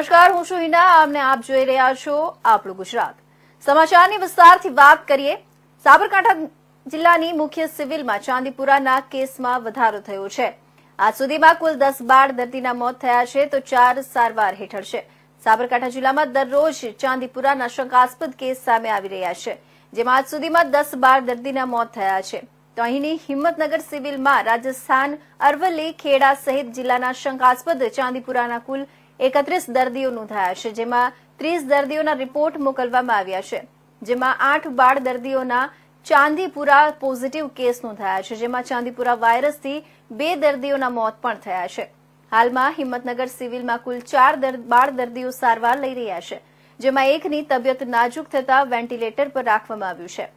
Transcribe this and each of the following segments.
નમસ્કાર હું છું હિના આપને આપ જોઈ રહ્યા છો આપણું ગુજરાત સમાચારની વિસ્તારથી વાત કરીએ સાબરકાંઠા જિલ્લાની મુખ્ય સિવિલમાં ચાંદીપુરાના કેસમાં વધારો થયો છે આજ સુધીમાં કુલ દસ બાર દર્દીના મોત થયા છે તો ચાર સારવાર હેઠળ છે સાબરકાંઠા જિલ્લામાં દરરોજ ચાંદીપુરાના શંકાસ્પદ કેસ સામે આવી રહ્યા છે જેમાં આજ સુધીમાં દસ બાર દર્દીના મોત થયા છે તો અહીંની હિંમતનગર સિવિલમાં રાજસ્થાન અરવલ્લી ખેડા સહિત જિલ્લાના શંકાસ્પદ ચાંદીપુરાના કુલ એકત્રીસ દર્દીઓનું થયા છે જેમાં ત્રીસ દર્દીઓના રિપોર્ટ મોકલવામાં આવ્યા છે જેમાં આઠ બાળ દર્દીઓના ચાંદીપુરા પોઝિટિવ કેસ નોંધાયા છે જેમાં ચાંદીપુરા વાયરસથી બે દર્દીઓના મોત પણ થયા છે હાલમાં હિંમતનગર સિવિલમાં કુલ ચાર બાળ દર્દીઓ સારવાર લઈ રહ્યા છે જેમાં એકની તબિયત નાજુક થતા વેન્ટિલેટર પર રાખવામાં આવ્યું છે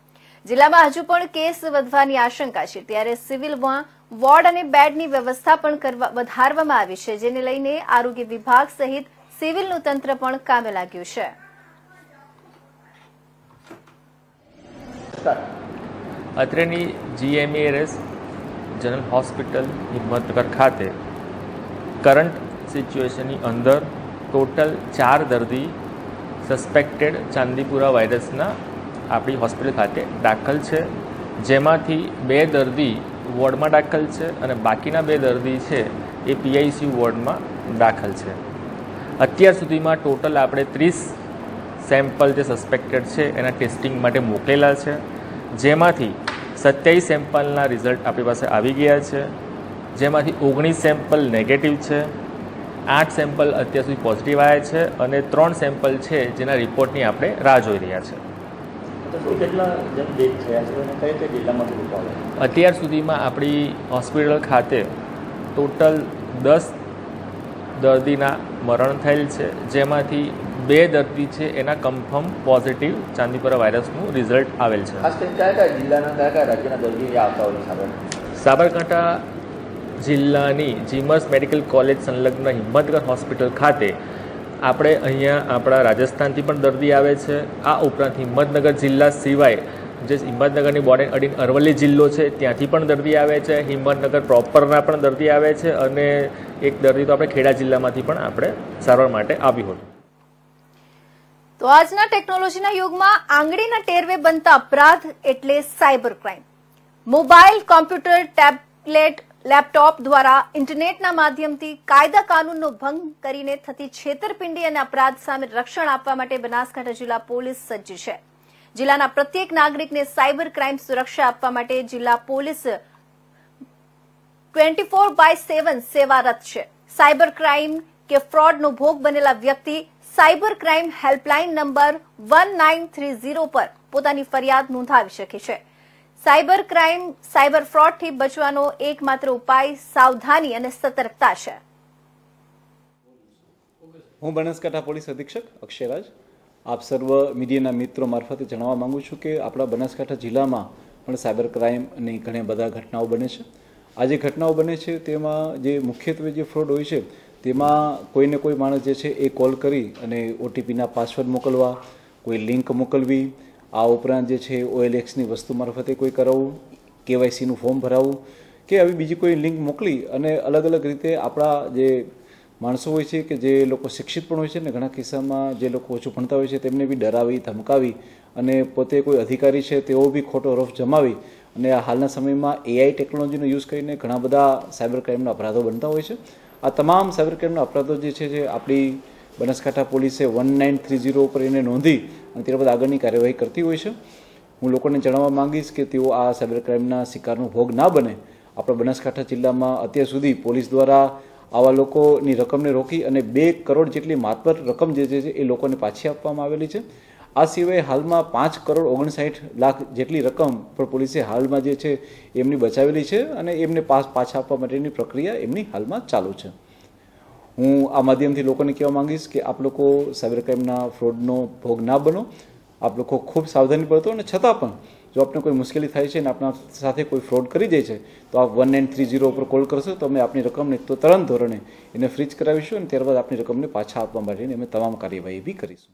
જિલ્લામાં હજુ પણ કેસ વધવાની આશંકા છે ત્યારે સિવિલમાં વોર્ડ અને બેડની વ્યવસ્થા પણ કરવા વધારવામાં આવી છે જેને લઈને આરોગ્ય વિભાગ સહિત સિવિલનું તંત્ર પણ કામે લાગ્યું છે અત્રેની જીએમએરએસ જનરલ હોસ્પિટલ હિંમતનગર ખાતે કરંટ સિચ્યુએશનની અંદર ટોટલ ચાર દર્દી સસ્પેક્ટેડ ચાંદીપુરા વાયરસના આપણી હોસ્પિટલ ખાતે દાખલ છે જેમાંથી બે દર્દી વોર્ડમાં દાખલ છે અને બાકીના બે દર્દી છે એ પીઆઈસીયુ વોર્ડમાં દાખલ છે અત્યાર સુધીમાં ટોટલ આપણે ત્રીસ સેમ્પલ જે સસ્પેક્ટેડ છે એના ટેસ્ટિંગ માટે મોકલેલા છે જેમાંથી સત્યાવીસ સેમ્પલના રિઝલ્ટ આપણી પાસે આવી ગયા છે જેમાંથી ઓગણીસ સેમ્પલ નેગેટિવ છે આઠ સેમ્પલ અત્યાર સુધી પોઝિટિવ આવ્યા છે અને ત્રણ સેમ્પલ છે જેના રિપોર્ટની આપણે રાહ જોઈ રહ્યા છીએ અત્યાર સુધીમાં આપણી હોસ્પિટલ ખાતે ટોટલ દસ દર્દીના મરણ થયેલ છે જેમાંથી બે દર્દી છે એના કન્ફર્મ પોઝિટિવ ચાંદીપુરા વાયરસનું રિઝલ્ટ આવેલ છે રાજ્યના દર્દી આવતા હોય સાબરકાંઠા જિલ્લાની જીમસ મેડિકલ કોલેજ સંલગ્ન હિંમતગર હોસ્પિટલ ખાતે આપણે અહીંયા આપણા રાજસ્થાનથી પણ દર્દી આવે છે આ ઉપરાંત હિંમતનગર જિલ્લા સિવાય જે હિંમતનગરની બોર્ડર અડીન અરવલ્લી જિલ્લો છે ત્યાંથી પણ દર્દી આવે છે હિંમતનગર પ્રોપરના પણ દર્દી આવે છે અને એક દર્દી તો આપણે ખેડા જિલ્લામાંથી પણ આપણે સારવાર માટે આવ્યું હતું તો આજના ટેકનોલોજીના યુગમાં આંગળીના ટેરવે બનતા અપરાધ એટલે cyber crime mobile computer tablet laptop દ્વારા ઇન્ટરનેટના માધ્યમથી કાયદા કાનૂનનો ભંગ કરીને થતી છેતરપિંડી અને અપરાધ સામે રક્ષણ આપવા માટે બનાસકાંઠા જિલ્લા પોલીસ સજ્જ છે જિલ્લાના પ્રત્યેક નાગરિકને સાયબર ક્રાઇમ સુરક્ષા આપવા માટે જિલ્લા police twenty four by seven સેવારત છે સાયબર ક્રાઇમ કે ફ્રોડનો ભોગ બનેલા વ્યક્તિ cyber crime helpline number one nine three zero પર પોતાની ફરિયાદ નોંધાવી શકે છે સાયબર ક્રાઇમ સાયબર ફ્રોડથી બચવાનો એકમાત્ર ઉપાય સાવધાની અને સતર્કતા છે હું બનાસકાંઠા પોલીસ અધિક્ષક અક્ષયરાજ આપ સર્વ મીડિયાના મિત્રો મારફતે જણાવવા માંગુ છું કે આપણા બનાસકાંઠા જિલ્લામાં પણ સાયબર ક્રાઇમની ઘણી બધા ઘટનાઓ બને છે આ જે ઘટનાઓ બને છે તેમાં જે મુખ્યત્વે જે ફ્રોડ હોય છે તેમાં કોઈને કોઈ માણસ જે છે એ કોલ કરી અને ઓટીપીના પાસવર્ડ મોકલવા કોઈ લિંક મોકલવી આ ઉપરાંત જે છે ઓએલએક્સની વસ્તુ મારફતે કોઈ કરાવવું કેવાયસીનું ફોર્મ ભરાવવું કે આવી બીજી કોઈ લિંક મોકલી અને અલગ અલગ રીતે આપણા જે માણસો હોય છે કે જે લોકો શિક્ષિત પણ હોય છે ને ઘણા કિસ્સામાં જે લોકો ઓછું ભણતા હોય છે તેમને બી ડરાવી ધમકાવી અને પોતે કોઈ અધિકારી છે તેઓ બી ખોટો રફ જમાવી અને હાલના સમયમાં એઆઈ ટેકનોલોજીનો યુઝ કરીને ઘણા બધા સાયબર ક્રાઇમના અપરાધો બનતા હોય છે આ તમામ સાયબર ક્રાઇમના અપરાધો જે છે જે આપણી બનાસકાંઠા પોલીસે વન નાઇન થ્રી ઝીરો ઉપર એને નોંધી અને ત્યારબાદ આગળની કાર્યવાહી કરતી હોય છે હું લોકોને જણાવવા માંગીશ કે તેઓ આ સાયબર ક્રાઇમના શિકારનો ભોગ ના બને આપણા બનાસકાંઠા જિલ્લામાં અત્યાર સુધી પોલીસ દ્વારા આવા લોકોની રકમને રોકી અને બે કરોડ જેટલી માતબર રકમ જે છે એ લોકોને પાછી આપવામાં આવેલી છે આ સિવાય હાલમાં પાંચ કરોડ ઓગણસાઠ લાખ જેટલી રકમ પણ પોલીસે હાલમાં જે છે એમની બચાવેલી છે અને એમને પાસ પાછા આપવા માટેની પ્રક્રિયા એમની હાલમાં ચાલુ છે હું આ માધ્યમથી લોકોને કહેવા માંગીશ કે આપ લોકો સાયબર ક્રાઇમના ફ્રોડનો ભોગ ના બનો આપ લોકો ખૂબ સાવધાની બરતો અને છતાં પણ જો આપને કોઈ મુશ્કેલી થાય છે અને આપના સાથે કોઈ ફ્રોડ કરી જાય છે તો આપ વન નાઇન થ્રી ઝીરો ઉપર કોલ કરશો તો અમે આપની રકમને તો તરત ધોરણે એને ફ્રીજ કરાવીશું અને ત્યારબાદ આપની રકમને પાછા આપવા માટેની અમે તમામ કાર્યવાહી બી કરીશું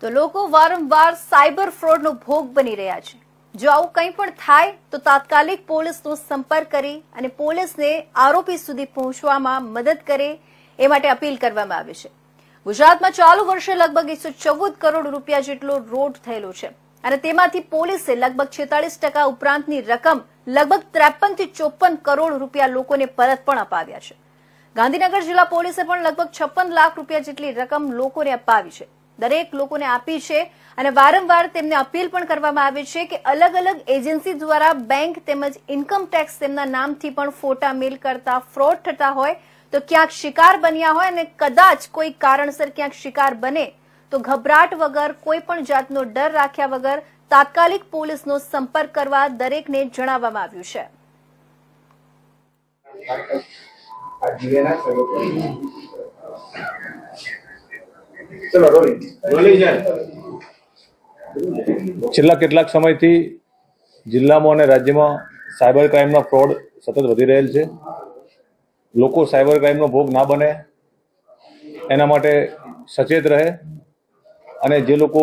તો લોકો વારંવાર સાયબર ફ્રોડનો ભોગ બની રહ્યા છે જો આવું કંઈ પણ થાય તો તાત્કાલિક પોલીસનો સંપર્ક કરી અને પોલીસને આરોપી સુધી પહોંચવામાં મદદ કરે એ માટે અપીલ કરવામાં આવી છે ગુજરાતમાં ચાલુ વર્ષે લગભગ એકસો ચૌદ કરોડ રૂપિયા જેટલો રોડ થયેલો છે અને તેમાંથી પોલીસે લગભગ છેતાળીસ ટકા ઉપરાંતની રકમ લગભગ ત્રેપન થી ચોપન કરોડ રૂપિયા લોકોને પરત પણ અપાવ્યા છે ગાંધીનગર જિલ્લા પોલીસે પણ લગભગ છપ્પન લાખ રૂપિયા જેટલી રકમ લોકોને અપાવી છે દરેક લોકોને આપી છે અને વારંવાર તેમને અપીલ પણ કરવામાં આવે છે કે અલગ અલગ એજન્સી દ્વારા બેંક તેમજ ઇન્કમટેક્સ તેમના નામથી પણ ફોટા મેલ કરતા ફ્રોડ થતા હોય તો ક્યાંક શિકાર બન્યા હોય અને કદાચ કોઈ કારણસર ક્યાંક શિકાર બને તો ગભરાટ વગર કોઈ પણ જાતનો ડર રાખ્યા વગર તાત્કાલિક પોલીસનો સંપર્ક કરવા દરેકને જણાવવામાં આવ્યું છે Aquí viene, pero... છેલ્લા કેટલાક સમયથી જિલ્લામાં અને રાજ્યમાં સાયબર ક્રાઇમના ફ્રોડ સતત વધી રહેલ છે લોકો સાયબર ક્રાઇમનો ભોગ ના બને એના માટે સચેત રહે અને જે લોકો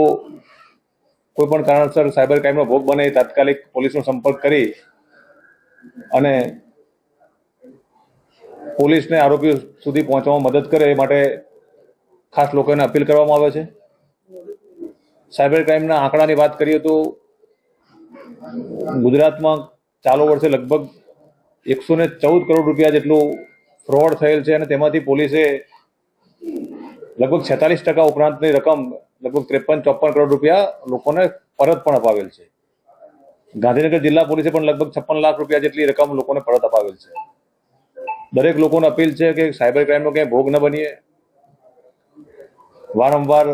કોઈપણ કારણસર સાયબર ક્રાઇમનો ભોગ બને એ તાત્કાલિક પોલીસનો સંપર્ક કરી અને પોલીસને આરોપીઓ સુધી પહોંચવામાં મદદ કરે એ માટે ખાસ લોકોને અપીલ કરવામાં આવે છે સાયબર ક્રાઇમના આંકડાની વાત કરીએ તો ગુજરાતમાં ચાલુ વર્ષે લગભગ એકસો ને ચૌદ કરોડ રૂપિયા જેટલું ફ્રોડ થયેલ છે અને તેમાંથી પોલીસે લગભગ છેતાલીસ ટકા ઉપરાંતની રકમ લગભગ ત્રેપન ચોપન કરોડ રૂપિયા લોકોને પરત પણ અપાવેલ છે ગાંધીનગર જિલ્લા પોલીસે પણ લગભગ છપ્પન લાખ રૂપિયા જેટલી રકમ લોકોને પરત અપાવેલ છે દરેક લોકોને અપીલ છે કે સાયબર ક્રાઇમનો કંઈ ભોગ ન બનીએ વારંવાર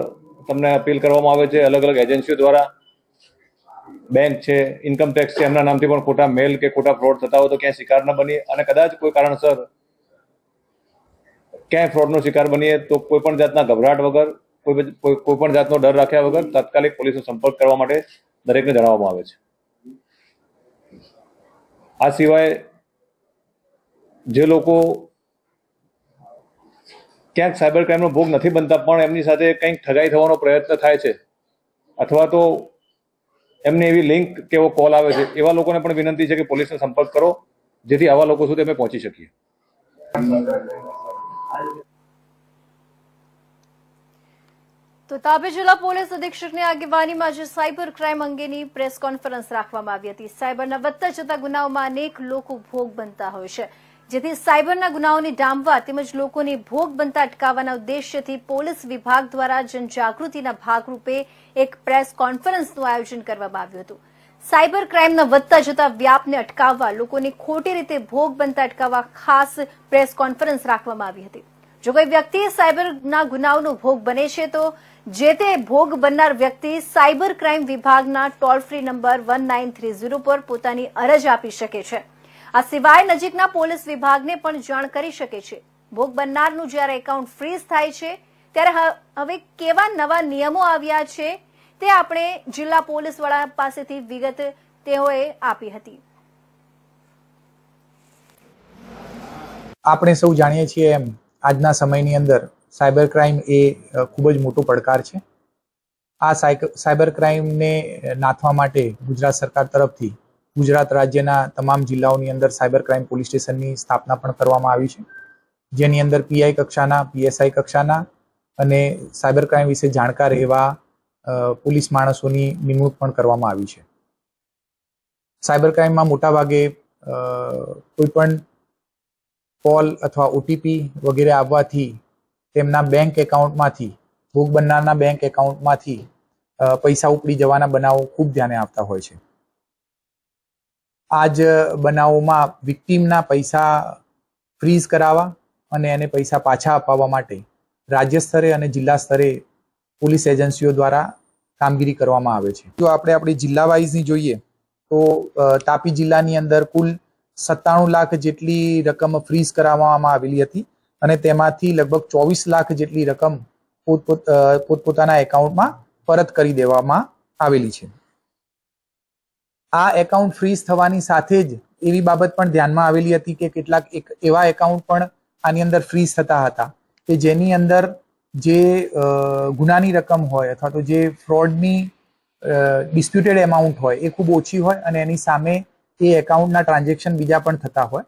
તમને અપીલ કરવામાં આવે છે અલગ અલગ એજન્સીઓ દ્વારા બેંક છે ઇન્કમટેક્સ છે એમના નામથી પણ ખોટા મેલ કે ખોટા ફ્રોડ થતા હોય તો ક્યાંય શિકાર ન બની અને કદાચ કોઈ કારણસર ક્યાંય ફ્રોડનો શિકાર બનીએ તો કોઈ પણ જાતના ગભરાટ વગર કોઈ કોઈ પણ જાતનો ડર રાખ્યા વગર તાત્કાલિક પોલીસનો સંપર્ક કરવા માટે દરેકને જણાવવામાં આવે છે આ સિવાય જે લોકો ક્યાંક સાયબર ક્રાઇમનો ભોગ નથી બનતા પણ એમની સાથે કંઈક ઠગાઈ થવાનો પ્રયત્ન થાય છે અથવા તો એમને એવી લિંક કે એવો કોલ આવે છે એવા લોકોને પણ વિનંતી છે કે પોલીસને સંપર્ક કરો જેથી આવા લોકો સુધી અમે પહોંચી શકીએ તો તાપી જિલ્લા પોલીસ અધિક્ષકની આગેવાનીમાં આજે સાયબર ક્રાઇમ અંગેની પ્રેસ કોન્ફરન્સ રાખવામાં આવી હતી સાયબરના વધતા જતા ગુનાઓમાં અનેક લોકો ભોગ બનતા હોય છે જેથી સાયબરના ગુનાઓને ડામવા તેમજ લોકોને ભોગ બનતા અટકાવવાના ઉદ્દેશ્યથી પોલીસ વિભાગ દ્વારા જનજાગૃતિના ભાગરૂપે એક પ્રેસ કોન્ફરન્સનું આયોજન કરવામાં આવ્યું હતું સાયબર ક્રાઇમના વધતા જતા વ્યાપને અટકાવવા લોકોને ખોટી રીતે ભોગ બનતા અટકાવવા ખાસ પ્રેસ કોન્ફરન્સ રાખવામાં આવી હતી જો કોઈ વ્યક્તિ સાયબરના ગુનાઓનો ભોગ બને છે તો જે તે ભોગ બનનાર વ્યક્તિ સાયબર ક્રાઇમ વિભાગના ટોલ ફ્રી નંબર વન પર પોતાની અરજ આપી શકે છે આ સિવાય નજીકના પોલીસ વિભાગને પણ જાણ કરી શકે છે ભોગ બનનારનું જ્યારે એકાઉન્ટ ફ્રીઝ થાય છે ત્યારે હવે કેવા નવા નિયમો આવ્યા છે તે આપણે જિલ્લા પોલીસ વડા પાસેથી વિગત તેઓએ આપી હતી આપણે સૌ જાણીએ છીએ એમ આજના સમયની અંદર સાયબર ક્રાઇમ એ ખૂબ જ મોટો પડકાર છે આ સાયબર ક્રાઇમને નાથવા માટે ગુજરાત સરકાર તરફથી ગુજરાત રાજ્યના તમામ જિલ્લાઓની અંદર સાયબર ક્રાઇમ પોલીસ સ્ટેશનની સ્થાપના પણ કરવામાં આવી છે જેની અંદર પીઆઈ કક્ષાના પીએસઆઈ કક્ષાના અને સાયબર ક્રાઇમ વિશે જાણકાર એવા પોલીસ માણસોની નિમણૂક પણ કરવામાં આવી છે સાયબર ક્રાઇમમાં મોટાભાગે કોઈપણ કોલ અથવા ઓટીપી વગેરે આવવાથી તેમના બેંક એકાઉન્ટમાંથી ભોગ બનનારના બેંક એકાઉન્ટમાંથી પૈસા ઉપડી જવાના બનાવો ખૂબ ધ્યાને આપતા હોય છે આ જ બનાવોમાં વિક્ટીમના પૈસા ફ્રીઝ કરાવવા અને એને પૈસા પાછા અપાવવા માટે રાજ્ય સ્તરે અને જિલ્લા સ્તરે પોલીસ એજન્સીઓ દ્વારા કામગીરી કરવામાં આવે છે જો આપણે આપણી જિલ્લા વાઇઝની જોઈએ તો તાપી જિલ્લાની અંદર કુલ સત્તાણું લાખ જેટલી રકમ ફ્રીઝ કરાવવામાં આવેલી હતી અને તેમાંથી લગભગ ચોવીસ લાખ જેટલી રકમ પોતપોત પોતપોતાના એકાઉન્ટમાં પરત કરી દેવામાં આવેલી છે આ એકાઉન્ટ ફ્રીઝ થવાની સાથે જ એવી બાબત પણ ધ્યાનમાં આવેલી હતી કે કેટલાક એક એવા એકાઉન્ટ પણ આની અંદર ફ્રીઝ થતા હતા કે જેની અંદર જે ગુનાની રકમ હોય અથવા તો જે ફ્રોડની ડિસ્પ્યુટેડ એમાઉન્ટ હોય એ ખૂબ ઓછી હોય અને એની સામે એ એકાઉન્ટના ટ્રાન્ઝેક્શન બીજા પણ થતા હોય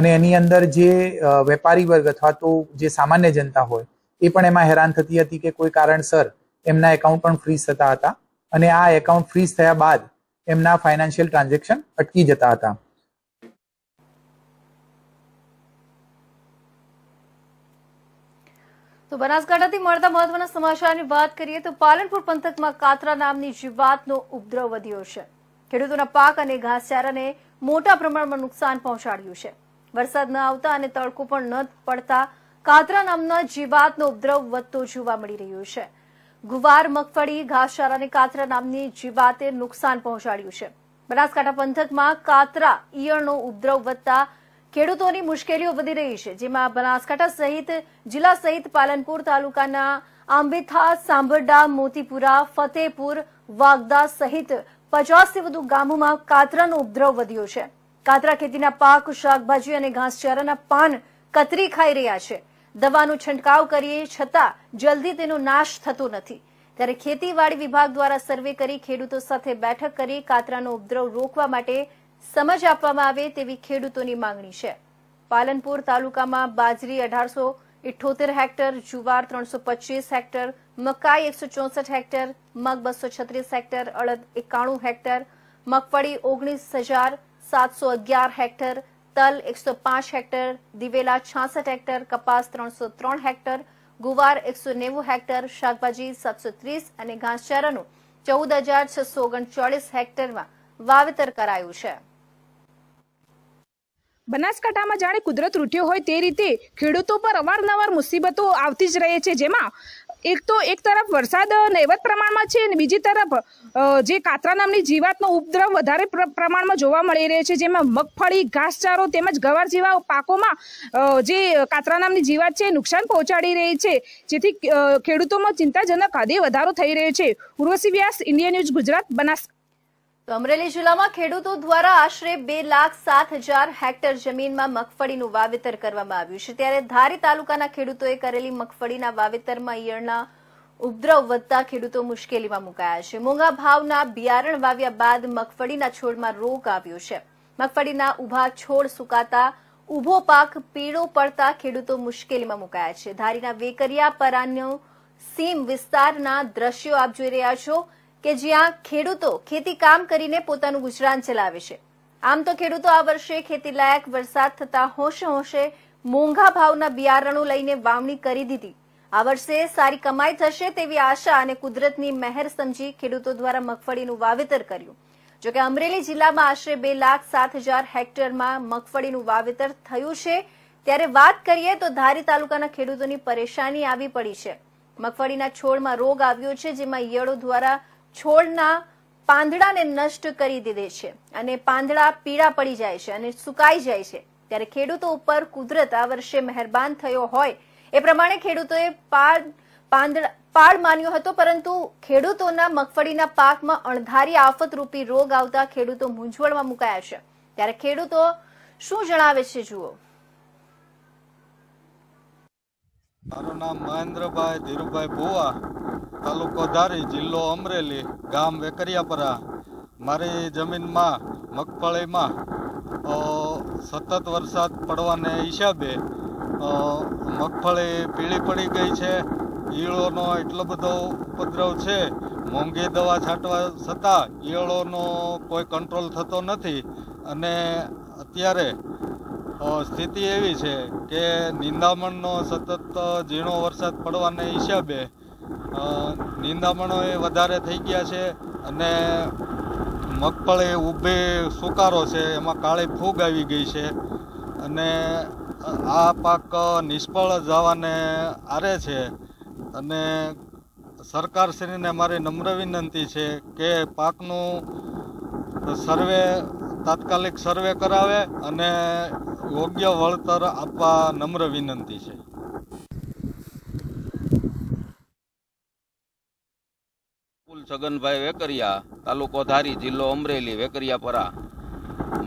અને એની અંદર જે વેપારી વર્ગ અથવા તો જે સામાન્ય જનતા હોય એ પણ એમાં હેરાન થતી હતી કે કોઈ કારણસર એમના એકાઉન્ટ પણ ફ્રીઝ થતા હતા અને આ એકાઉન્ટ ફ્રીઝ થયા બાદ એમના ફાઇનાન્શિયલ ટ્રાન્ઝેક્શન અટકી જતા હતા તો બનાસકાંઠાથી મળતા મહત્વના સમાચારની વાત કરીએ તો પાલનપુર પંથકમાં કાતરા નામની જીવાતનો ઉપદ્રવ વધ્યો છે ખેડૂતોના પાક અને ઘાસચારાને મોટા પ્રમાણમાં નુકસાન પહોંચાડ્યું છે વરસાદ ન આવતા અને તડકો પણ ન પડતા કાતરા નામના જીવાતનો ઉપદ્રવ વધતો જોવા મળી રહ્યો છે ગુવાર મગફળી ઘાસચારા અને કાતરા નામની જીવાતે નુકસાન પહોંચાડ્યું છે બનાસકાંઠા પંથકમાં કાતરા ઈયળનો ઉપદ્રવ વધતા ખેડૂતોની મુશ્કેલીઓ વધી રહી છે જેમાં બનાસકાંઠા સહિત જિલ્લા સહિત પાલનપુર તાલુકાના આંબેથા સાંભરડા મોતીપુરા ફતેપુર વાગદા સહિત પચાસથી વધુ ગામોમાં કાતરાનો ઉપદ્રવ વધ્યો છે કાતરા ખેતીના પાક શાકભાજી અને ઘાસચારાના પાન કતરી ખાઈ રહ્યા છે દવાનો છંટકાવ કરીએ છતાં જલ્દી તેનો નાશ થતો નથી ત્યારે ખેતીવાડી વિભાગ દ્વારા સર્વે કરી ખેડૂતો સાથે બેઠક કરી કાતરાનો ઉપદ્રવ રોકવા માટે સમજ આપવામાં આવે તેવી ખેડૂતોની માંગણી છે પાલનપુર તાલુકામાં બાજરી અઢારસો ઇઠોતેર હેક્ટર જુવાર ત્રણસો પચીસ હેક્ટર મકાઈ એકસો ચોસઠ હેક્ટર મગ બસો છત્રીસ હેક્ટર અડદ એકાણું હેક્ટર મગફળી ઓગણીસ હજાર સાતસો અગિયાર હેક્ટર તલ એકસો હેક્ટર દિવેલા છાસઠ હેક્ટર કપાસ ત્રણસો હેક્ટર ગુવાર એકસો હેક્ટર શાકભાજી સાતસો ત્રીસ અને ઘાસચારાનું ચૌદ હજાર છસો ઓગણચાળીસ હેક્ટરમાં વાવેતર કરાયું છે બનાસકાંઠામાં જાણે કુદરત રૂટ્યો હોય તે રીતે ખેડૂતો પર અવારનવાર મુસીબતો આવતી જ રહે છે જેમાં એક તો એક તરફ વરસાદ નહીવત પ્રમાણમાં છે અને બીજી તરફ જે કાતરા નામની જીવાતનો ઉપદ્રવ વધારે પ્રમાણમાં જોવા મળી રહ્યો છે જેમાં મગફળી ઘાસચારો તેમજ ગવાર જેવા પાકોમાં જે કાતરા નામની જીવાત છે નુકસાન પહોંચાડી રહી છે જેથી ખેડૂતોમાં ચિંતાજનક હદે વધારો થઈ રહ્યો છે ઉર્વશી વ્યાસ ઇન્ડિયા ન્યૂઝ ગુજરાત બનાસ તો અમરેલી જિલ્લામાં ખેડૂતો દ્વારા આશરે બે લાખ સાત હજાર હેક્ટર જમીનમાં મગફળીનું વાવેતર કરવામાં આવ્યું છે ત્યારે ધારી તાલુકાના ખેડૂતોએ કરેલી મગફળીના વાવેતરમાં ઈયળના ઉપદ્રવ વધતા ખેડૂતો મુશ્કેલીમાં મુકાયા છે મોંઘા ભાવના બિયારણ વાવ્યા બાદ મગફળીના છોડમાં રોગ આવ્યો છે મગફળીના ઉભા છોડ સુકાતા ઉભો પાક પીળો પડતા ખેડૂતો મુશ્કેલીમાં મુકાયા છે ધારીના વેકરિયા પરાનો સીમ વિસ્તારના દ્રશ્યો આપ જોઈ રહ્યા છો કે જ્યાં ખેડૂતો ખેતી કામ કરીને પોતાનું ગુજરાન ચલાવે છે આમ તો ખેડૂતો આ વર્ષે ખેતી લાયક વરસાદ થતા હોશે હોશે મોંઘા ભાવના બિયારણો લઈને વાવણી કરી દીધી આ વર્ષે સારી કમાઈ થશે તેવી આશા અને કુદરતની મહેર સમજી ખેડૂતો દ્વારા મગફળીનું વાવેતર કર્યું જોકે અમરેલી જિલ્લામાં આશરે બે લાખ સાત હજાર હેક્ટરમાં મગફળીનું વાવેતર થયું છે ત્યારે વાત કરીએ તો ધારી તાલુકાના ખેડૂતોની પરેશાની આવી પડી છે મગફળીના છોડમાં રોગ આવ્યો છે જેમાં ઈયળો દ્વારા છોડના પાંદડાને નષ્ટ કરી દીધે છે અને પાંદડા પીળા પડી જાય છે અને સુકાઈ જાય છે ત્યારે ખેડૂતો ઉપર કુદરત આ વર્ષે મહેરબાન થયો હોય એ પ્રમાણે ખેડૂતોએ પાડ માન્યો હતો પરંતુ ખેડૂતોના મગફળીના પાકમાં અણધારી આફતરૂપી રોગ આવતા ખેડૂતો મૂંઝવણમાં મુકાયા છે ત્યારે ખેડૂતો શું જણાવે છે જુઓ મારું નામ મહેન્દ્રભાઈ ધીરુભાઈ ભુવા તાલુકો ધારી જિલ્લો અમરેલી ગામ વેકરિયાપરા મારી જમીનમાં મગફળીમાં સતત વરસાદ પડવાને હિસાબે મગફળી પીળી પડી ગઈ છે ઈળોનો એટલો બધો ઉપદ્રવ છે મોંઘી દવા છાંટવા છતાં ઈળોનો કોઈ કંટ્રોલ થતો નથી અને અત્યારે સ્થિતિ એવી છે કે નિંદામણનો સતત ઝીણો વરસાદ પડવાને હિસાબે નિંદામણો એ વધારે થઈ ગયા છે અને મગફળી ઊભે સુકારો છે એમાં કાળી ફૂગ આવી ગઈ છે અને આ પાક નિષ્ફળ જવાને આરે છે અને સરકારશ્રીને મારી નમ્ર વિનંતી છે કે પાકનું સર્વે તાત્કાલિક સર્વે કરાવે અને યોગ્ય વળતર આપવા નમ્ર વિનંતી છે છગનભાઈ વેકરિયા તાલુકો ધારી જિલ્લો અમરેલી વેકરિયાપરા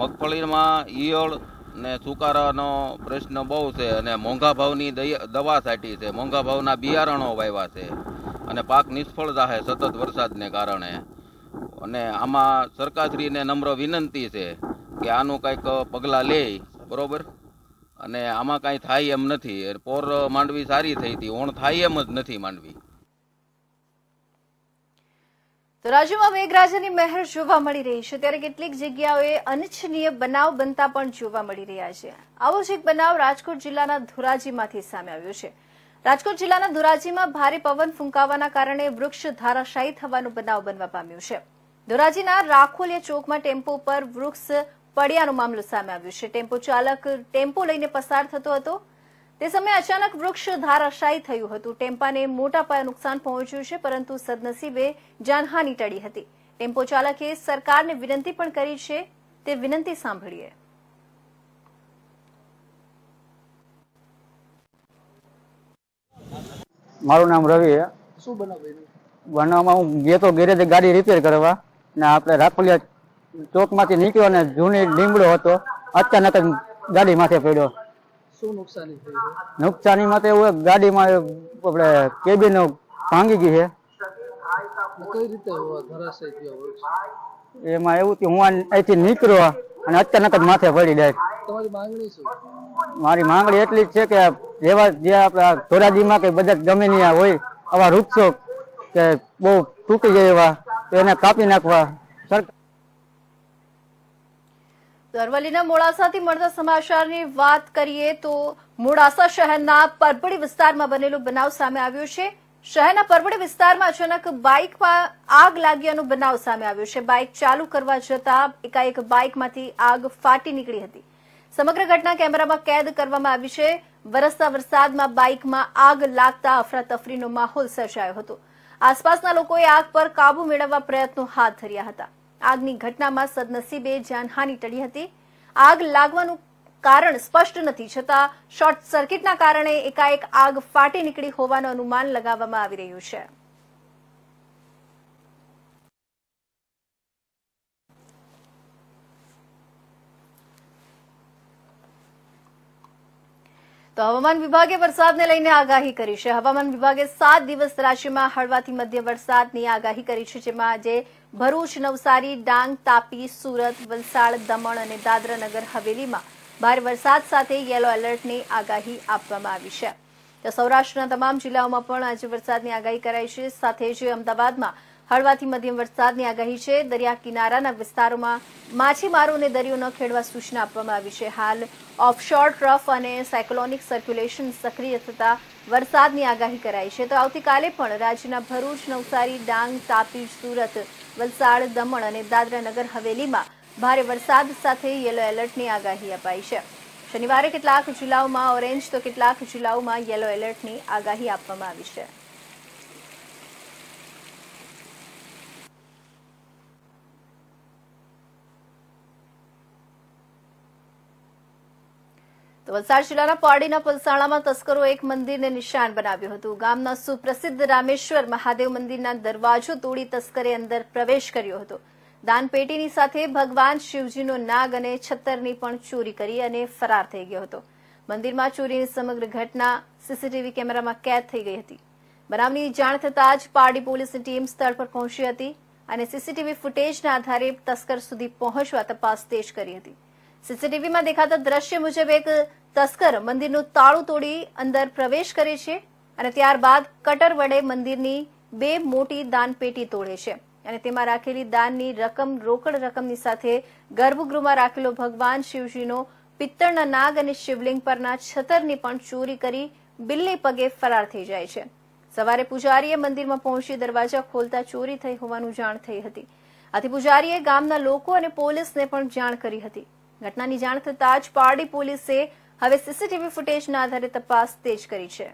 મગફળીમાં ઈયળ ને સુકારાનો પ્રશ્ન બહુ છે અને મોંઘા ભાવની દવા સાટી છે મોંઘા ભાવના બિયારણો વાવ્યા છે અને પાક નિષ્ફળ થાય સતત વરસાદને કારણે અને આમાં સરકારશ્રીને નમ્ર વિનંતી છે કે આનું કંઈક પગલાં લે બરોબર અને આમાં કાંઈ થાય એમ નથી પોર માંડવી સારી થઈ હતી ઓણ થાય એમ જ નથી માંડવી તો રાજ્યમાં મેઘરાજાની મહેર જોવા મળી રહી છે ત્યારે કેટલીક જગ્યાઓએ અનિચ્છનીય બનાવ બનતા પણ જોવા મળી રહ્યા છે આવો જ એક બનાવ રાજકોટ જિલ્લાના ધોરાજીમાંથી સામે આવ્યો છે રાજકોટ જિલ્લાના ધોરાજીમાં ભારે પવન ફૂંકાવાના કારણે વૃક્ષ ધારાશાયી થવાનું બનાવ બનવા પામ્યું છે ધોરાજીના રાખોલિયા ચોકમાં ટેમ્પો પર વૃક્ષ પડ્યાનો મામલો સામે આવ્યો છે ટેમ્પો ચાલક ટેમ્પો લઈને પસાર થતો હતો તે સમયે અચાનક વૃક્ષ ધારાશાયી થયું હતું ટેમ્પાને મોટા પાયે નુકસાન પહોંચ્યું છે પરંતુ સદનસીબે જાનહાની ટળી હતી ટેમ્પો ચાલકે સરકારને વિનંતી પણ કરી છે તે વિનંતી સાંભળીએ મારું નામ રવિ શું બનાવ્યું હું ગયો ગેરેજે ગાડી રિપેર કરવા ને આપણે રાખોલિયા ચોકમાંથી નીકળ્યો અને જૂની લીમડો હતો અચાનક ગાડી માથે પડ્યો નુકસાની થઈ તો એવું ગાડીમાં આપણે કેબિન ભાંગી ગઈ છે કઈ રીતે એમાં એવું કે હું અહીંથી નીકળ્યો અને અચાનક જ માથે પડી જાય મારી માંગણી એટલી જ છે કે જેવા જે આપણા ધોરાજીમાં કે બધા ગમે નહીં હોય આવા વૃક્ષો કે બહુ તૂટી જાય એવા એને કાપી નાખવા અરવલ્લીના મોડાસાથી મળતા સમાચારની વાત કરીએ તો મોડાસા શહેરના પરપડી વિસ્તારમાં બનેલો બનાવ સામે આવ્યો છે શહેરના પરપડી વિસ્તારમાં અચાનક બાઇકમાં આગ લાગ્યાનો બનાવ સામે આવ્યો છે બાઇક ચાલુ કરવા જતા એકાએક બાઇકમાંથી આગ ફાટી નીકળી હતી સમગ્ર ઘટના કેમેરામાં કેદ કરવામાં આવી છે વરસતા વરસાદમાં બાઇકમાં આગ લાગતા અફરાતફરીનો માહોલ સર્જાયો હતો આસપાસના લોકોએ આગ પર કાબુ મેળવવા પ્રયત્નો હાથ ધર્યા હતા આગની ઘટનામાં સદનસીબે જાનહાની ટળી હતી આગ લાગવાનું કારણ સ્પષ્ટ નથી છતાં શોર્ટ સર્કિટના કારણે એકાએક આગ ફાટી નીકળી હોવાનું અનુમાન લગાવવામાં આવી રહ્યું છે તો હવામાન વિભાગે વરસાદને લઈને આગાહી કરી છે હવામાન વિભાગે સાત દિવસ રાશિમાં હળવાથી મધ્ય વરસાદની આગાહી કરી છે જેમાં આજે ભરૂચ નવસારી ડાંગ તાપી સુરત વલસાડ દમણ અને દાદરાનગર હવેલીમાં ભારે વરસાદ સાથે યેલો એલર્ટની આગાહી આપવામાં આવી છે તો સૌરાષ્ટ્રના તમામ જિલ્લાઓમાં પણ આજે વરસાદની આગાહી કરાઈ છે સાથે જ અમદાવાદમાં હળવાથી મધ્યમ વરસાદની આગાહી છે દરિયા કિનારાના વિસ્તારોમાં માછીમારોને દરિયો ન ખેડવા સૂચના આપવામાં આવી છે હાલ ઓફશોર ટ્રફ અને સાયક્લોનિક સર્ક્યુલેશન સક્રિય થતા વરસાદની આગાહી કરાઈ છે તો આવતીકાલે પણ રાજ્યના ભરૂચ નવસારી ડાંગ તાપી સુરત વલસાડ દમણ અને દાદરાનગર હવેલીમાં ભારે વરસાદ સાથે યલો એલર્ટની આગાહી અપાઈ છે શનિવારે કેટલાક જિલ્લાઓમાં ઓરેન્જ તો કેટલાક જિલ્લાઓમાં યલો એલર્ટની આગાહી આપવામાં આવી છે તો વલસાડ જિલ્લાના પારડીના પલસાણામાં તસ્કરો એક મંદિરને નિશાન બનાવ્યું હતું ગામના સુપ્રસિદ્ધ રામેશ્વર મહાદેવ મંદિરના દરવાજો તોડી તસ્કરે અંદર પ્રવેશ કર્યો હતો દાનપેટીની સાથે ભગવાન શિવજીનો નાગ અને છત્તરની પણ ચોરી કરી અને ફરાર થઈ ગયો હતો મંદિરમાં ચોરીની સમગ્ર ઘટના સીસીટીવી કેમેરામાં કેદ થઈ ગઈ હતી બનાવની જાણ થતાં જ પારડી પોલીસની ટીમ સ્થળ પર પહોંચી હતી અને સીસીટીવી ફૂટેજના આધારે તસ્કર સુધી પહોંચવા તપાસ તેજ કરી હતી સીસીટીવીમાં દેખાતા દ્રશ્ય મુજબ એક તસ્કર મંદિરનું તાળું તોડી અંદર પ્રવેશ કરે છે અને ત્યારબાદ કટર વડે મંદિરની બે મોટી દાનપેટી તોડે છે અને તેમાં રાખેલી દાનની રકમ રોકડ રકમની સાથે ગર્ભગૃહમાં રાખેલો ભગવાન શિવજીનો પિત્તળના નાગ અને શિવલિંગ પરના છતરની પણ ચોરી કરી બિલ્લી પગે ફરાર થઈ જાય છે સવારે પૂજારીએ મંદિરમાં પહોંચી દરવાજા ખોલતા ચોરી થઈ હોવાનું જાણ થઈ હતી આથી પૂજારીએ ગામના લોકો અને પોલીસને પણ જાણ કરી હતી ઘટનાની જાણ થતાં જ પારડી પોલીસે હવે સીસીટીવી ફૂટેજના આધારે તપાસ તેજ કરી છે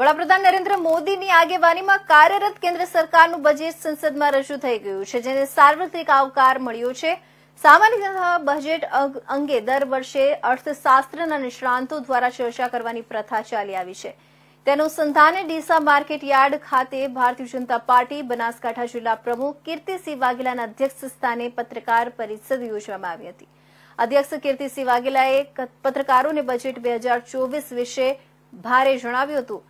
વડાપ્રધાન નરેન્દ્ર મોદીની આગેવાનીમાં કાર્યરત કેન્દ્ર સરકારનું બજેટ સંસદમાં રજૂ થઈ ગયું છે જેને સાર્વત્રિક આવકાર મળ્યો છે સામાન્ય બજેટ અંગે દર વર્ષે અર્થશાસ્ત્રના નિષ્ણાંતો દ્વારા ચર્ચા કરવાની પ્રથા ચાલી આવી છે તેનું સંધાને ડીસા માર્કેટ યાર્ડ ખાતે ભારતીય જનતા પાર્ટી બનાસકાંઠા જિલ્લા પ્રમુખ કીર્તિસિંહ વાઘેલાના અધ્યક્ષ સ્થાને પત્રકાર પરિષદ યોજવામાં આવી હતી અધ્યક્ષ કીર્તિસિંહ વાઘેલાએ પત્રકારોને બજેટ બે હજાર ચોવીસ વિશે ભારે જણાવ્યું હતું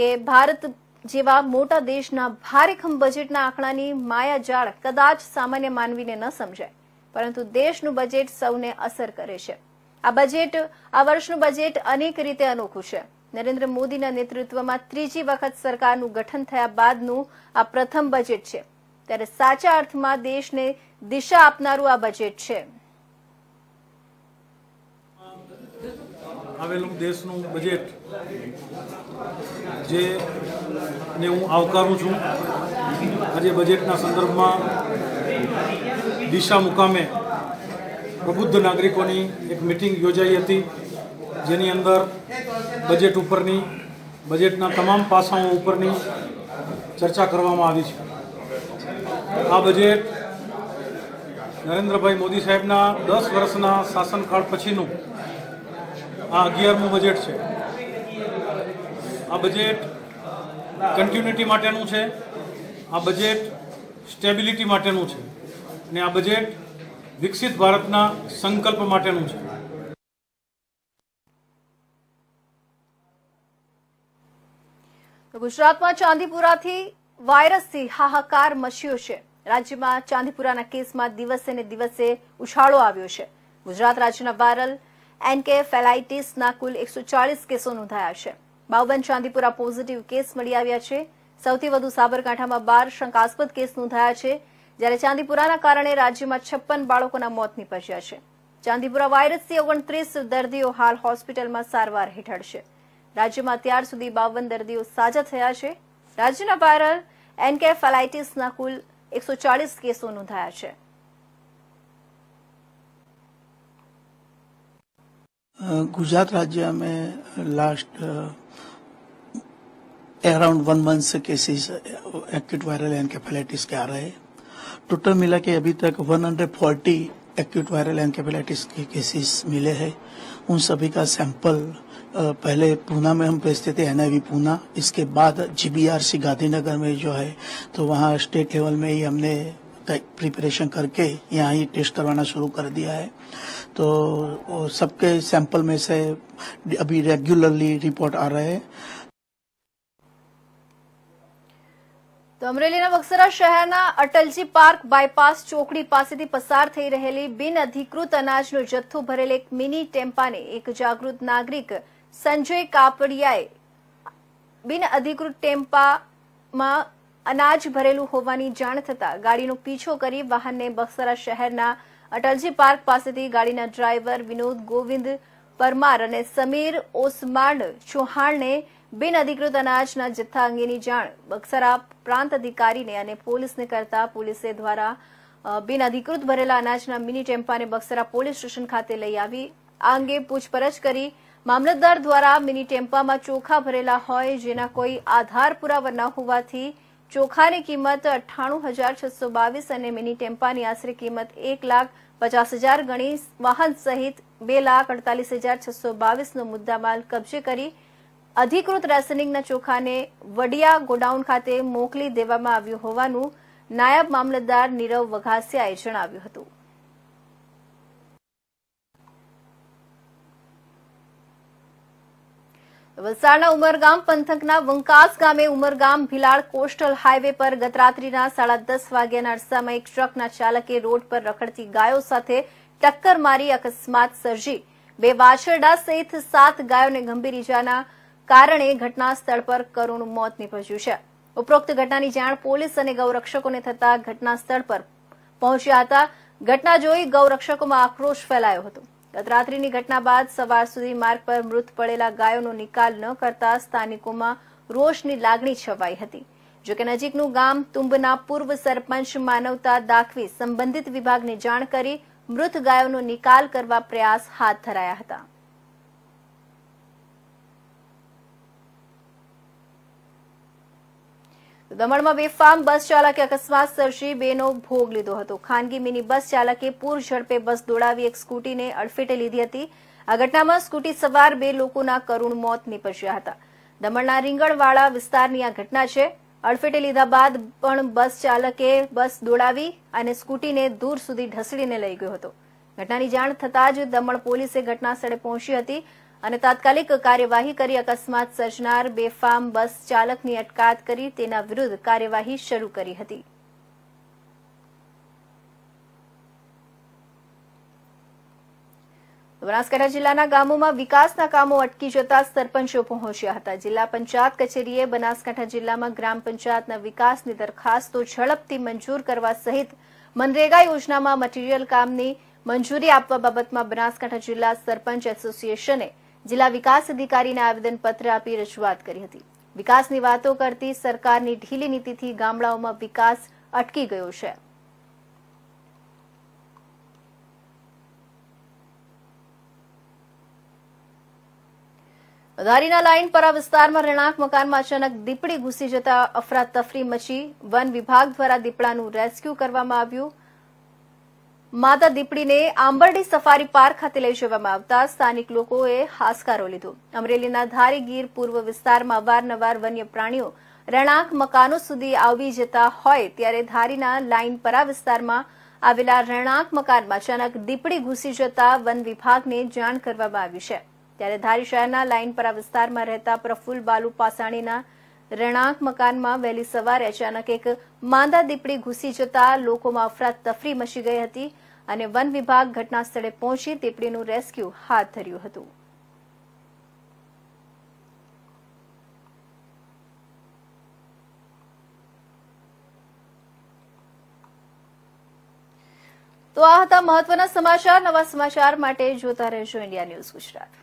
કે ભારત જેવા મોટા દેશના ભારેખમ બજેટના આંકડાની માયાજાળ કદાચ સામાન્ય માનવીને ન સમજાય પરંતુ દેશનું બજેટ સૌને અસર કરે છે આ બજેટ આ વર્ષનું બજેટ અનેક રીતે અનોખું છે નરેન્દ્ર મોદીના નેતૃત્વમાં ત્રીજી વખત સરકારનું ગઠન થયા બાદનું આ પ્રથમ બજેટ છે ત્યારે સાચા અર્થમાં દેશને દિશા આપનારું આ બજેટ છે આવેલું દેશનું બજેટ જે ને હું આવકારું છું આજે બજેટના સંદર્ભમાં દિશા મુકામે પ્રબુદ્ધ નાગરિકોની એક મિટિંગ યોજાઈ હતી જેની અંદર બજેટ ઉપરની બજેટના તમામ પાસાઓ ઉપરની ચર્ચા કરવામાં આવી છે આ બજેટ નરેન્દ્રભાઈ મોદી સાહેબના દસ વર્ષના શાસનકાળ પછીનું આ અગિયારમું બજેટ છે આ બજેટ કન્ટિન્યુટી માટેનું છે આ બજેટ સ્ટેબિલિટી માટેનું છે અને આ બજેટ વિકસિત ભારતના સંકલ્પ માટેનું છે તો ગુજરાતમાં ચાંદીપુરાથી વાયરસથી હાહાકાર મચ્યો છે રાજ્યમાં ચાંદીપુરાના કેસમાં દિવસે ને દિવસે ઉછાળો આવ્યો છે ગુજરાત રાજ્યના વાયરલ એન્કેફેલાઇટીસના કુલ એકસો ચાલીસ કેસો નોંધાયા છે બાવન ચાંદીપુરા પોઝિટિવ કેસ મળી આવ્યા છે સૌથી વધુ સાબરકાંઠામાં બાર શંકાસ્પદ કેસ નોંધાયા છે જ્યારે ચાંદીપુરાના કારણે રાજ્યમાં છપ્પન બાળકોના મોત નીપજ્યા છે ચાંદીપુરા વાયરસથી ઓગણત્રીસ દર્દીઓ હાલ હોસ્પિટલમાં સારવાર હેઠળ છે राज्य में हतेार સુધી 52 દર્દીઓ સાજા થયા છે રાજ્યના વાયરલ એન્સેફલાઇટિસના કુલ 140 કેસો નોંધાયા છે ગુજરાત રાજ્યમાં લાસ્ટ અરાઉન્ડ 1 મંથ સે કેસિસ એક્યુટ વાયરલ એન્સેફલાઇટિસ કે આ રહ્યા છે ટોટલ મળી કે અભી તક 140 એક્યુટ વાયરલ એન્સેફલાઇટિસ કે કેસિસ मिले हैं उन सभी का सैंपल पहले पूना में हम भेजते थे एनआईवी पूना इसके बाद जीबीआरसी गांधीनगर में जो है तो वहाँ स्टेट लेवल में ही हमने प्रिपरेशन करके यहाँ ही टेस्ट करवाना शुरू कर दिया है तो सबके सैंपल में से अभी रेगुलरली रिपोर्ट आ रहे हैं તો અમરેલીના पार्क बायपास चोकड़ी पास थी पसार थी रहे बिन अधिकृत अनाज नो जत्थो भरेल एक मिनी टेम्पा ने एक जागृत नागरिक સંજય કાપડિયાએ બિન અધિકૃત ટેમ્પામાં અનાજ ભરેલું હોવાની જાણ થતાં ગાડીનો પીછો કરી વાહનને બક્સરા શહેરના અટલજી પાર્ક પાસેથી ગાડીના ડ્રાઈવર વિનોદ ગોવિંદ પરમાર અને સમીર ઓસમાન ચૌહાણને બિન અધિકૃત અનાજના જથ્થા અંગેની જાણ બક્સરા પ્રાંત અધિકારીને અને પોલીસને કરતા પોલીસે દ્વારા બિન અધિકૃત ભરેલા અનાજના મિની ટેમ્પાને બક્સરા પોલીસ સ્ટેશન ખાતે લઈ આવી આ અંગે પૂછપરછ કરી મામલતદાર દ્વારા મિની ટેમ્પામાં ચોખા ભરેલા હોય જેના કોઈ આધાર પુરાવા ન હોવાથી ચોખાની કિંમત અઠ્ઠાણું હજાર છસો બાવીસ અને મિની ટેમ્પાની આશરે કિંમત એક લાખ પચાસ હજાર ગણી વાહન સહિત બે લાખ અડતાલીસ હજાર છસો બાવીસનો મુદ્દામાલ કબજે કરી અધિકૃત રાસનિંગના ચોખાને વડિયા ગોડાઉન ખાતે મોકલી દેવામાં આવ્યું હોવાનું નાયબ મામલતદાર નીરવ વઘાસિયાએ જણાવ્યું હતું વલસાડના ઉમરગામ પંથકના વંકાસ ગામે ઉમરગામ ભિલાડ કોસ્ટલ હાઇવે પર ગતરાત્રિના સાડા દસ વાગ્યાના અરસામાં એક ટ્રકના ચાલકે રોડ પર રખડતી ગાયો સાથે ટક્કર મારી અકસ્માત સર્જી બે વાછરડા સહિત સાત ગાયોને ગંભીર ઇજાના કારણે ઘટના સ્થળ પર કરુણ મોત નીપજ્યું છે ઉપરોક્ત ઘટનાની જાણ પોલીસ અને ગૌરક્ષકોને થતા ઘટનાસ્થળ પર પહોંચ્યા હતા ઘટના જોઈ ગૌરક્ષકોમાં આક્રોશ ફેલાયો હતો ગત રાત્રિની ઘટના બાદ સવાર સુધી માર્ગ પર મૃત પડેલા ગાયોનો નિકાલ ન કરતા સ્થાનિકોમાં રોષની લાગણી છવાઈ હતી જોકે નજીકનું ગામ તુંબના પૂર્વ સરપંચ માનવતા દાખવી સંબંધિત વિભાગને જાણ કરી મૃત ગાયોનો નિકાલ કરવા પ્રયાસ હાથ ધરાયા હતા દમણમાં બેફામ બસ ચાલકે અકસ્માત સર્જી બેનો ભોગ લીધો હતો ખાનગી મિની બસ ચાલકે પૂર ઝડપે બસ દોડાવી એક સ્કૂટીને અડફેટે લીધી હતી આ ઘટનામાં સ્કૂટી સવાર બે લોકોના કરુણ મોત નીપજ્યા હતા દમણના રીંગણવાળા વિસ્તારની આ ઘટના છે અડફેટે લીધા બાદ પણ બસ ચાલકે બસ દોડાવી અને સ્કૂટીને દૂર સુધી ઢસડીને લઈ ગયો હતો ઘટનાની જાણ થતાં જ દમણ પોલીસે ઘટના સ્થળે પહોંચી હતી અને તાત્કાલિક કાર્યવાહી કરી અકસ્માત સર્જનાર બેફામ બસ ચાલકની અટકાયત કરી તેના વિરુદ્ધ કાર્યવાહી શરૂ કરી હતી બનાસકાંઠા જિલ્લાના ગામોમાં વિકાસના કામો અટકી જતા સરપંચો પહોંચ્યા હતા જિલ્લા પંચાયત કચેરીએ બનાસકાંઠા જિલ્લામાં ગ્રામ પંચાયતના વિકાસની દરખાસ્તો ઝડપથી મંજૂર કરવા સહિત મનરેગા યોજનામાં મટીરીયલ કામની મંજૂરી આપવા બાબતમાં બનાસકાંઠા જિલ્લા સરપંચ એસોસિએશને જિલ્લા વિકાસ અધિકારીને આવેદનપત્ર આપી રજૂઆત કરી હતી વિકાસની વાતો કરતી સરકારની ઢીલી નીતિથી ગામડાઓમાં વિકાસ અટકી ગયો છે ધારીના લાઇન પરા વિસ્તારમાં રહેણાંક મકાનમાં અચાનક દીપડી ઘૂસી જતા અફરાતફરી મચી વન વિભાગ દ્વારા દીપડાનું રેસ્ક્યુ કરવામાં આવ્યું માતા દીપડીને આંબરડી સફારી પાર્ક ખાતે લઈ જવામાં આવતા સ્થાનિક લોકોએ હાસકારો લીધો અમરેલીના ધારીગીર પૂર્વ વિસ્તારમાં વારનવાર વન્ય પ્રાણીઓ રણાંક મકાનો સુધી આવી જતા હોય ત્યારે ધારીના પરા વિસ્તારમાં આવેલા રણાંક મકાનમાં અચાનક દીપડી ઘૂસી જતા વન વિભાગને જાણ કરવામાં આવી છે ત્યારે ધારી શહેરના પરા વિસ્તારમાં રહેતા પ્રફુલ બાલુ પાસાણીના રહેણાંક મકાનમાં વહેલી સવારે અચાનક એક માંદા દીપડી ઘૂસી જતા લોકોમાં અફરાતફરી મચી ગઈ હતી અને વન વિભાગ ઘટના સ્થળે પહોંચી દીપડીનું રેસ્ક્યુ હાથ ધર્યું હતું તો આ હતા મહત્વના સમાચાર નવા સમાચાર માટે જોતા રહેજો ઇન્ડિયા ન્યૂઝ ગુજરાત